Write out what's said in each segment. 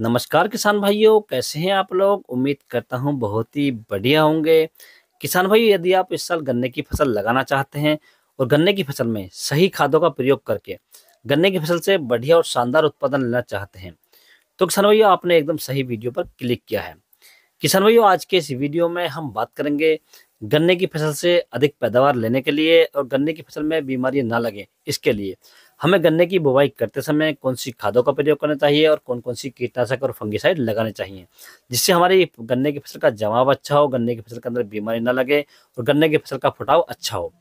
नमस्कार किसान भाइयों कैसे हैं आप लोग उम्मीद करता हूं बहुत ही बढ़िया होंगे किसान भाई यदि आप इस साल गन्ने की फसल लगाना चाहते हैं और गन्ने की फसल में सही खादों का प्रयोग करके गन्ने की फसल से बढ़िया और शानदार उत्पादन लेना चाहते हैं तो किसान भाइयों आपने एकदम सही वीडियो पर क्लिक किया है किसान भाइयों आज के इस वीडियो में हम बात करेंगे गन्ने की फसल से अधिक पैदावार लेने के लिए और गन्ने की फसल में बीमारियां ना लगे इसके लिए हमें गन्ने की बुवाई करते समय कौन सी खादों का प्रयोग करना चाहिए और कौन कौन सी कीटनाशक और फंगिसाइड लगाने चाहिए जिससे हमारी गन्ने की फसल का जमाव अच्छा हो गन्ने की फसल के अंदर बीमारी ना लगे और गन्ने की फसल का फुटाव अच्छा हो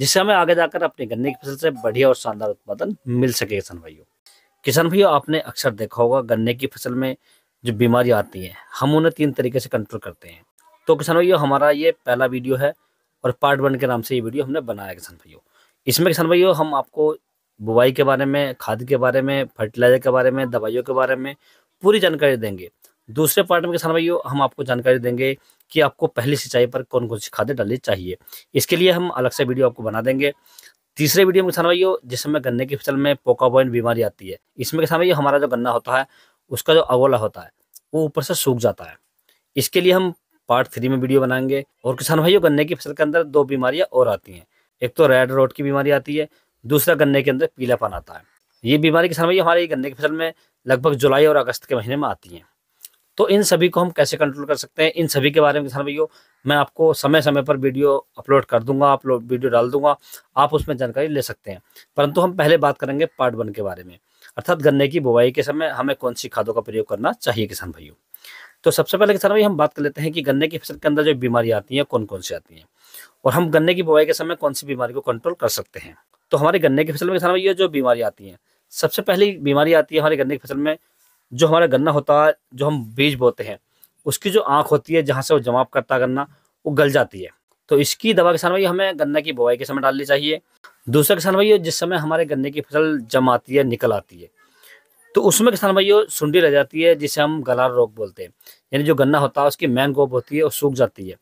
जिससे हमें आगे जाकर अपने गन्ने की फसल से बढ़िया और शानदार उत्पादन मिल सके किसान भाइयों किसान भाइयों आपने अक्सर देखा होगा गन्ने की फसल में जो बीमारियाँ आती हैं हम उन्हें तीन तरीके से कंट्रोल करते हैं तो किसान भाइयों हमारा ये पहला वीडियो है और पार्ट वन के नाम से ये वीडियो हमने बनाया किसान भाइयों इसमें किसान भाइयों हम आपको बुवाई के बारे में खाद के बारे में फर्टिलाइजर के बारे में दवाइयों के बारे में पूरी जानकारी देंगे दूसरे पार्ट में किसान भाइयों हम आपको जानकारी देंगे कि आपको पहली सिंचाई पर कौन कौन सी खादें डालनी चाहिए इसके लिए हम अलग से वीडियो आपको बना देंगे तीसरे वीडियो में किसान भाइयों जिसमें गन्ने की फसल में पोका बीमारी आती है इसमें किसान भाइयों हमारा जो गन्ना होता है उसका जो अगोला होता है वो ऊपर से सूख जाता है इसके लिए हम पार्ट थ्री में वीडियो बनाएंगे और किसान भाइयों गन्ने की फसल के अंदर दो बीमारियाँ और आती हैं एक तो रेड रोड की बीमारी आती है दूसरा गन्ने के अंदर पीलापन आता है ये बीमारी किसान भाई हमारे गन्ने की फसल में लगभग जुलाई और अगस्त के महीने में आती हैं तो इन सभी को हम कैसे कंट्रोल कर सकते हैं इन सभी के बारे में किसान भाइयों मैं आपको समय समय पर वीडियो अपलोड कर दूंगा अपलोड वीडियो डाल दूंगा आप उसमें जानकारी ले सकते हैं परंतु हम पहले बात करेंगे पार्ट वन के बारे में अर्थात गन्ने की बुवाई के समय हमें कौन सी खादों का प्रयोग करना चाहिए किसान भाइयों तो सबसे पहले किसान भाई हम बात कर लेते हैं कि गन्ने की फसल के अंदर जो बीमारियाँ आती हैं कौन कौन सी आती हैं और हम गन्ने की बुवाई के समय कौन सी बीमारी को कंट्रोल कर सकते हैं तो हमारे गन्ने की फसल में किसान ये जो बीमारी आती है सबसे पहली बीमारी आती है हमारे गन्ने की फसल में जो हमारा गन्ना होता है जो हम बीज बोते हैं उसकी जो आँख होती है जहाँ से वो जमाव करता गन्ना वो गल जाती है तो इसकी दवा किसान भाई हमें गन्ने की बुआई के समय डालनी चाहिए दूसरा किसान भाई जिस समय हमारे गन्ने की फसल जमाती आती है निकल आती है तो उसमें किसान भाइयों सुंडी रह जाती है जिसे हम गलार रोग बोलते हैं यानी जो गन्ना होता है उसकी मैन गोप होती है वो सूख जाती है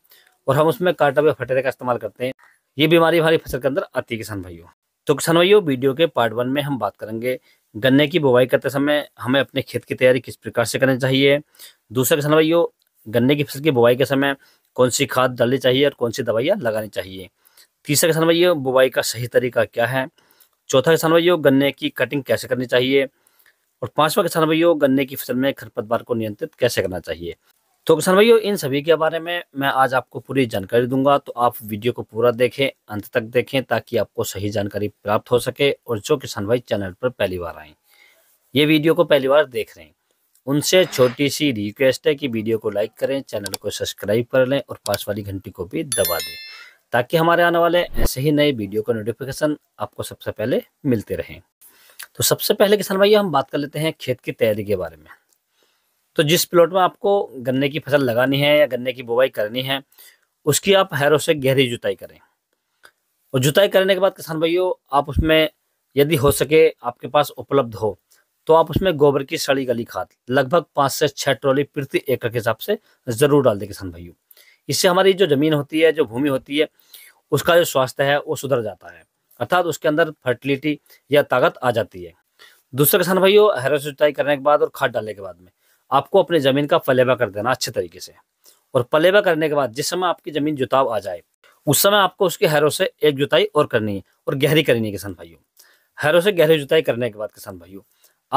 और हम उसमें काटा हुए फटेरे का इस्तेमाल करते हैं ये बीमारी हमारी फसल के अंदर आती है किसान भाइयों तो किसान भाइयों वीडियो के पार्ट वन में हम बात करेंगे गन्ने की बुवाई करते समय हमें अपने खेत की तैयारी किस प्रकार से करनी चाहिए दूसरा किसान भाइयों गन्ने की फसल की बुवाई के समय कौन सी खाद डालनी चाहिए और कौन सी दवाइयाँ लगानी चाहिए तीसरा किसान भाइयों बुवाई का सही तरीका क्या है चौथा किसान भाइयों गन्ने की कटिंग कैसे करनी चाहिए और पांचवा किसान भाइयों गन्ने की फसल में खरपतवार को नियंत्रित कैसे करना चाहिए तो किसान भाइयों इन सभी के बारे में मैं आज आपको पूरी जानकारी दूंगा तो आप वीडियो को पूरा देखें अंत तक देखें ताकि आपको सही जानकारी प्राप्त हो सके और जो किसान भाई चैनल पर पहली बार आए ये वीडियो को पहली बार देख रहे हैं उनसे छोटी सी रिक्वेस्ट है कि वीडियो को लाइक करें चैनल को सब्सक्राइब कर लें और पास वाली घंटी को भी दबा दें ताकि हमारे आने वाले ऐसे ही नए वीडियो का नोटिफिकेशन आपको सबसे पहले मिलते रहें तो सबसे पहले किसान भाई हम बात कर लेते हैं खेत की तैयारी के बारे में तो जिस प्लॉट में आपको गन्ने की फसल लगानी है या गन्ने की बुवाई करनी है उसकी आप हैरो से गहरी जुताई करें और जुताई करने के बाद किसान भाइयों आप उसमें यदि हो सके आपके पास उपलब्ध हो तो आप उसमें गोबर की सड़ी गली खाद लगभग पाँच से छः ट्रॉली प्रति एकड़ के हिसाब से ज़रूर डाल दें किसान भाइयों इससे हमारी जो ज़मीन होती है जो भूमि होती है उसका जो स्वास्थ्य है वो सुधर जाता है अर्थात उसके अंदर फर्टिलिटी या ताकत आ जाती है दूसरा किसान भाइयों हैरो से जुताई करने के बाद और खाद डालने के बाद में आपको अपने ज़मीन का पलेबा कर देना अच्छे तरीके से और फलेवा करने के बाद जिस समय आपकी ज़मीन जुताव आ जाए उस समय आपको उसके हैरों से एक जुताई और करनी है और गहरी करनी है किसान भाइयों हैरों से गहरी जुताई करने के बाद किसान भाइयों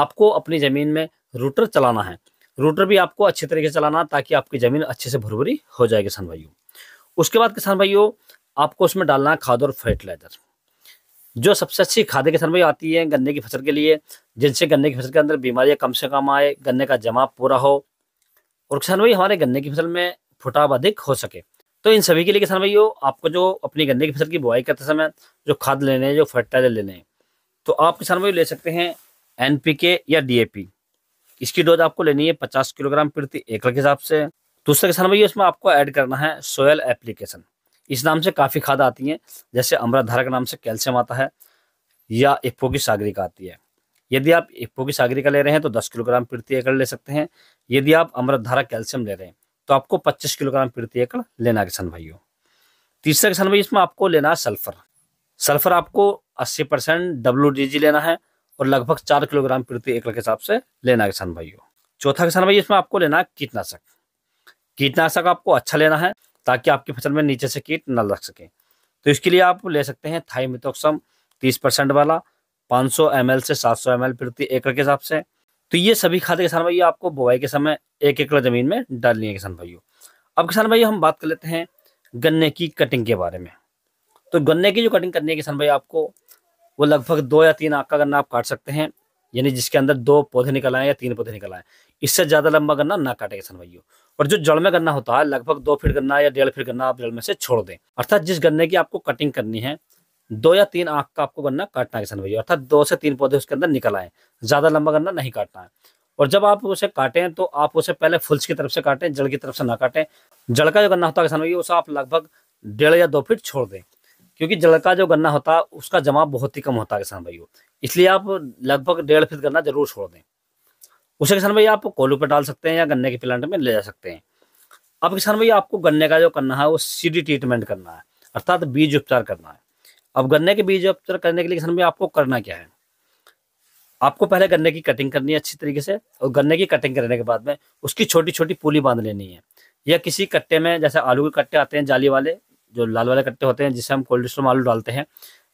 आपको अपनी ज़मीन में रूटर चलाना है रूटर भी आपको अच्छे तरीके से चलाना ताकि आपकी ज़मीन अच्छे से भरभरी हो जाए किसान भाइयों उसके बाद किसान भाइयों आपको उसमें डालना है खाद और फर्टिलाइजर जो सबसे अच्छी खादे किसान भाई आती है गन्ने की फसल के लिए जिनसे गन्ने की फसल के अंदर बीमारियाँ कम से कम आए गन्ने का जमा पूरा हो और किसान भाई हमारे गन्ने की फसल में फुटाव अधिक हो सके तो इन सभी के लिए किसान हो आपको जो अपनी गन्ने की फसल की बुआई करते समय जो खाद लेने हैं जो फर्टिलाइजर लेने हैं तो आप किसान भाई ले सकते हैं एन या डी इसकी डोज आपको लेनी है पचास किलोग्राम प्रति एकड़ के हिसाब से दूसरा किसान भाई उसमें आपको ऐड करना है सोयल एप्लीकेशन इस नाम से काफ़ी खाद आती हैं जैसे अमराधारा के नाम से कैल्शियम आता है या इफ्पो की सागरी का आती है यदि आप इफ्पो की सागरी का ले रहे हैं तो 10 किलोग्राम प्रति एकड़ ले सकते हैं यदि आप अमृतधारा कैल्शियम ले रहे हैं तो आपको 25 किलोग्राम प्रति एकड़ लेना किसान भाइयों तीसरा किसान भाई इसमें आपको लेना है सल्फर सल्फर आपको 80 परसेंट डब्ल्यू लेना है और लगभग चार किलोग्राम प्रति एकड़ के हिसाब से लेना किसान भाइयों चौथा किसान भाई इसमें आपको लेना है कीटनाशक कीटनाशक आपको अच्छा लेना है ताकि आपकी फसल में नीचे से कीट न लग सके तो इसके लिए आप ले सकते हैं थाई थाईमिथोक्सम तीस परसेंट वाला पाँच सौ से 700 ml प्रति एकड़ के हिसाब से तो ये सभी खाद किसान भाई आपको बुआई के समय एक एकड़ जमीन में डालनी है किसान भाइयों अब किसान भाई हम बात कर लेते हैं गन्ने की कटिंग के बारे में तो गन्ने की जो कटिंग करनी है किसान भाई आपको वो लगभग दो या तीन आग का गन्ना आप काट सकते हैं यानी जिसके अंदर दो पौधे निकल आए या तीन पौधे निकल आए इससे ज़्यादा लंबा गन्ना ना काटे किसान भाइयों और जो जड़ में गन्ना होता है लगभग दो फीट गन्ना या डेढ़ फीट गन्ना आप जड़ में से छोड़ दें अर्थात जिस गन्ने की आपको कटिंग करनी है दो या तीन आंख का आपको गन्ना काटना है किसान भाइयों अर्थात दो से तीन पौधे उसके अंदर निकल आए ज़्यादा लंबा गन्ना नहीं काटना है और जब आप उसे काटें तो आप उसे पहले फुल्स की तरफ से काटें जड़ की तरफ से ना काटें जड़ का जो गन्ना होता है किसान भाई उसे आप लगभग डेढ़ या दो फीट छोड़ दें क्योंकि जल का जो गन्ना होता है उसका जमा बहुत ही कम होता है किसान भाइयों इसलिए आप लगभग डेढ़ फीट गन्ना जरूर छोड़ दें उसे किसान भाई आप कोलू पर डाल सकते हैं या गन्ने के प्लांट में ले जा सकते हैं अब किसान भाई आपको गन्ने का जो करना है वो सीडी ट्रीटमेंट करना है अर्थात बीज उपचार करना है अब गन्ने के बीज उपचार करने के लिए किसान भाई आपको करना क्या है आपको पहले गन्ने की कटिंग करनी है अच्छी तरीके से और गन्ने की कटिंग करने के बाद में उसकी छोटी छोटी पुली बांध लेनी है या किसी कट्टे में जैसे आलू के कट्टे आते हैं जाली वाले जो लाल वाले कट्टे होते हैं जिसे हम कोल्ड स्टोर में आलू डालते हैं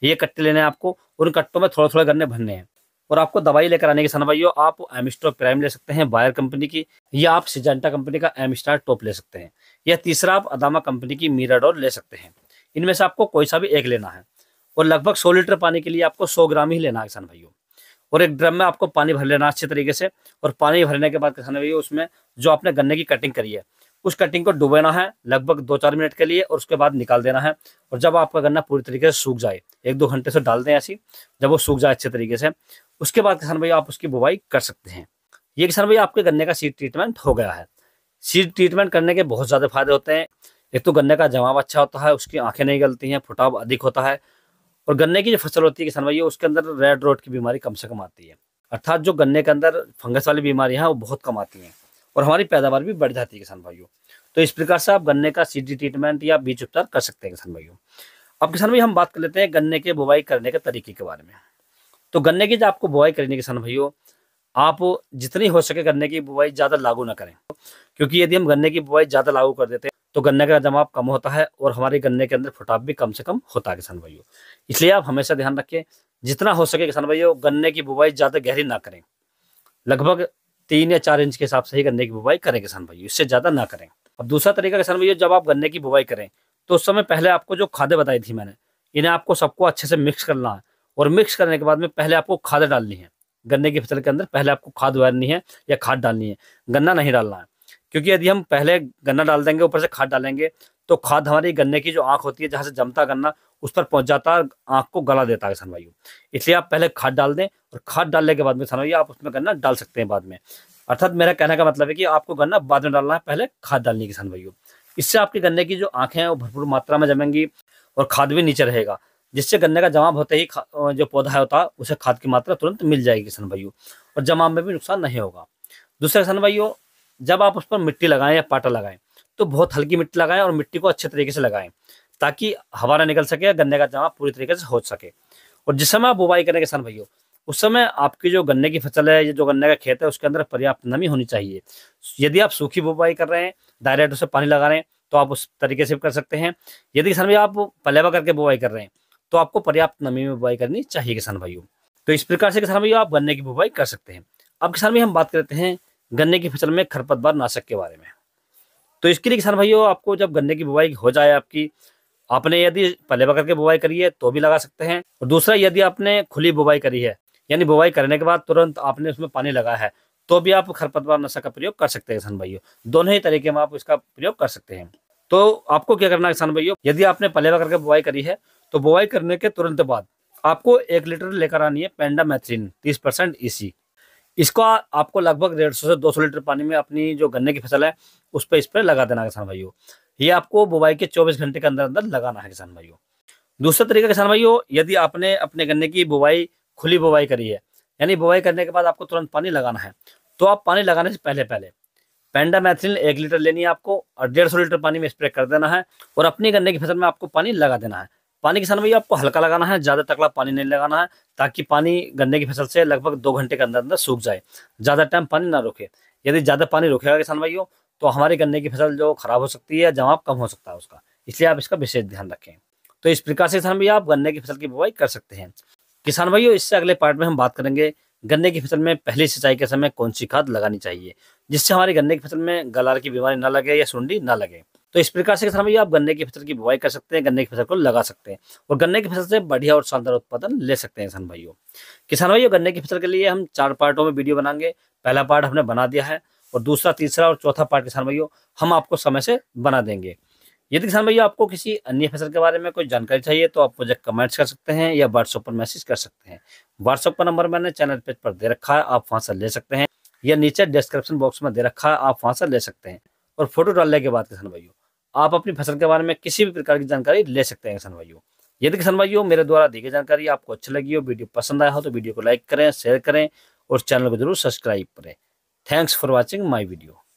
ये कट्टे लेने हैं आपको उन कट्टों में थोड़े थोड़े गन्ने भरने हैं और आपको दवाई लेकर आने के सन भाइयों आप एमिस्टो प्राइम ले सकते हैं बायर कंपनी की या आप सिजेंटा कंपनी का एमस्टार टॉप ले सकते हैं या तीसरा आप अदामा कंपनी की मीराडोर ले सकते हैं इनमें से आपको कोई सा भी एक लेना है और लगभग सौ लीटर पानी के लिए आपको सौ ग्राम ही लेना है किसान भाइयों और एक ड्रम में आपको पानी भर लेना अच्छे तरीके से और पानी भरने के बाद किसान भाइयों उसमें जो आपने गन्ने की कटिंग करी है उस कटिंग को डुबेना है लगभग दो चार मिनट के लिए और उसके बाद निकाल देना है और जब आपका गन्ना पूरी तरीके से सूख जाए एक दो घंटे से डाल दें ऐसी जब वो सूख जाए अच्छे तरीके से उसके बाद किसान भाई आप उसकी बुवाई कर सकते हैं ये किसान भाई आपके गन्ने का सीड ट्रीटमेंट हो गया है सीड ट्रीटमेंट करने के बहुत ज़्यादा फायदे होते हैं एक तो गन्ने का जमाव अच्छा होता है उसकी आंखें नहीं गलती हैं फुटाव अधिक होता है और गन्ने की जो फसल होती है किसान भाई उसके अंदर रेड रोड की बीमारी कम से कम आती है अर्थात जो गन्ने के अंदर फंगस वाली बीमारियाँ हैं वो बहुत कम आती हैं और हमारी पैदावार भी बढ़ जाती है किसान भाइयों तो इस प्रकार से आप गन्ने का सीडी ट्रीटमेंट या बीज उपचार कर सकते हैं किसान भाइयों अब किसान भाई हम बात कर लेते हैं गन्ने के बुवाई करने के तरीके के बारे में तो गन्ने की जो आपको बुआई करनी है किसान भाइयों आप जितनी हो सके गन्ने की बुआई ज़्यादा लागू ना करें क्योंकि यदि हम गन्ने की बुआई ज़्यादा लागू कर देते हैं तो गन्ने का जमाव कम होता है और हमारे गन्ने के अंदर फुटाव भी कम से कम होता है किसान भाइयों इसलिए आप हमेशा ध्यान रखें जितना हो सके किसान भाइयों गन्ने की बुआई ज़्यादा गहरी ना करें लगभग तीन या चार इंच के हिसाब से ही गन्ने की बुवाई करें किसान भाई इससे ज़्यादा ना करें अब दूसरा तरीका किसान भाई जब आप गन्ने की बुवाई करें तो उस समय पहले आपको जो खादे बताई थी मैंने इन्हें आपको सबको अच्छे से मिक्स करना है और मिक्स करने के बाद में पहले आपको खाद डालनी है गन्ने की फसल के अंदर पहले आपको खाद उगानी है या खाद डालनी है गन्ना नहीं डालना है क्योंकि यदि हम पहले गन्ना डाल देंगे ऊपर से खाद डालेंगे तो खाद हमारी गन्ने की जो आँख होती है जहाँ से जमता गन्ना उस पर पहुंच जाता है आँख को गला देता है किसान भाइयों इसलिए आप पहले खाद डाल दें और खाद डालने के बाद में किसान भाइयों आप उसमें गन्ना डाल सकते हैं बाद में अर्थात मेरा कहने का मतलब है कि आपको गन्ना बाद में डालना है पहले खाद डालनी है किसान भाइयों इससे आपके गन्ने की जो आँखें हैं वो भरपूर मात्रा में जमेंगी और खाद भी नीचे रहेगा जिससे गन्ने का जमाव होते ही जो पौधा है होता है उसे खाद की मात्रा तुरंत मिल जाएगी किसान भाइयों और जमाव में भी नुकसान नहीं होगा दूसरा किसान भाइयों जब आप उस पर मिट्टी लगाएं या पाटा लगाएं तो बहुत हल्की मिट्टी लगाएं और मिट्टी को अच्छे तरीके से लगाएं ताकि हवा ना निकल सके गन्ने का जमा पूरी तरीके से हो सके और जिस समय आप बुवाई करें किसान भाइयों उस समय आपकी जो गन्ने की फसल है या जो गन्ने का खेत है उसके अंदर पर्याप्त नमी होनी चाहिए यदि आप सूखी बुवाई कर रहे हैं डायरेक्ट उसे पानी लगा रहे हैं तो आप उस तरीके से कर सकते हैं यदि किसान भाई आप पलेवा करके बुवाई कर रहे हैं तो आपको पर्याप्त नमी में बुवाई करनी चाहिए किसान भाइयों तो इस प्रकार से किसान भाइयों आप गन्ने की बुवाई कर सकते हैं अब किसान भाई हम बात करते हैं गन्ने की फसल में खरपतवार नाशक के बारे में तो इसके लिए किसान भाइयों आपको जब गन्ने की बुआई हो जाए आपकी आपने यदि पले पकड़ के बुआई करी है तो भी लगा सकते हैं और दूसरा यदि आपने खुली बुआई करी है यानी बुआई करने के बाद तुरंत आपने उसमें पानी लगाया है तो भी आप खरपतवार नशा का प्रयोग कर सकते हैं किसान भाइयों दोनों ही तरीके में आप इसका प्रयोग कर सकते हैं तो आपको क्या करना है किसान भाइयों यदि आपने पले पकड़ के बुआई करी है तो बुआई करने के तुरंत बाद आपको एक लीटर लेकर आनी है पेंडा मैथ्रीन तीस परसेंट ईसी e इसको आपको लगभग डेढ़ सौ से दो सौ लीटर पानी में अपनी जो गन्ने की फसल है उस पर इस पर लगा देना किसान भाइयों ये आपको बुवाई के चौबीस घंटे के अंदर अंदर लगाना है किसान भाइयों दूसरा तरीका किसान भाइयों यदि आपने अपने गन्ने की बुवाई खुली बुवाई करी है यानी बुवाई करने के बाद आपको तुरंत पानी लगाना है तो आप पानी लगाने से पहले पहले पेंडामैथिन एक लीटर लेनी है आपको और डेढ़ सौ लीटर पानी में स्प्रे कर देना है और अपनी गन्ने की फसल में आपको पानी लगा देना है पानी किसान भैया आपको हल्का लगाना है ज़्यादा तकड़ा पानी नहीं लगाना है ताकि पानी गन्ने की फसल से लगभग दो घंटे के अंदर अंदर सूख जाए ज़्यादा टाइम पानी ना रोके यदि ज़्यादा पानी रोकेगा किसान भाइयों तो हमारे गन्ने की फसल जो खराब हो सकती है जमाव कम हो सकता है उसका इसलिए आप इसका विशेष ध्यान रखें तो इस प्रकार से किसान भैया आप गन्ने की फसल की बुआई कर सकते हैं किसान भाइयों इससे अगले पार्ट में हम बात करेंगे गन्ने की फसल में पहली सिंचाई के समय कौन सी खाद लगानी चाहिए जिससे हमारे गन्ने की फसल में गलार की बीमारी ना लगे या सुंडी ना लगे तो इस प्रकार से हमें आप गन्ने की फसल की बुआई कर सकते हैं गन्ने की फसल को लगा सकते हैं और गन्ने की फसल से बढ़िया और शानदार उत्पादन ले सकते हैं किसान भाइयों किसान भाइयों गन्ने की फसल के लिए हम चार पार्टों में वीडियो बनाएंगे पहला पार्ट हमने बना दिया है और दूसरा तीसरा और चौथा पार्ट किसान भाइयों हम आपको समय से बना देंगे यदि किसान भाइयों आपको किसी अन्य फसल के बारे में कोई जानकारी चाहिए तो आप मुझे कमेंट्स कर सकते हैं या व्हाट्सएप पर मैसेज कर सकते हैं व्हाट्सएप का नंबर मैंने चैनल पेज पर दे रखा है आप वहाँ से ले सकते हैं या नीचे डिस्क्रिप्शन बॉक्स में दे रखा है आप वहाँ से ले सकते हैं और फोटो डालने के बाद किसान भाइयों आप अपनी फसल के बारे में किसी भी प्रकार की जानकारी ले सकते हैं किसान भाइयों यदि किसान भाइयों मेरे द्वारा दी गई जानकारी आपको अच्छी लगी हो वीडियो पसंद आया हो तो वीडियो को लाइक करें शेयर करें और चैनल को जरूर सब्सक्राइब करें thanks for watching my video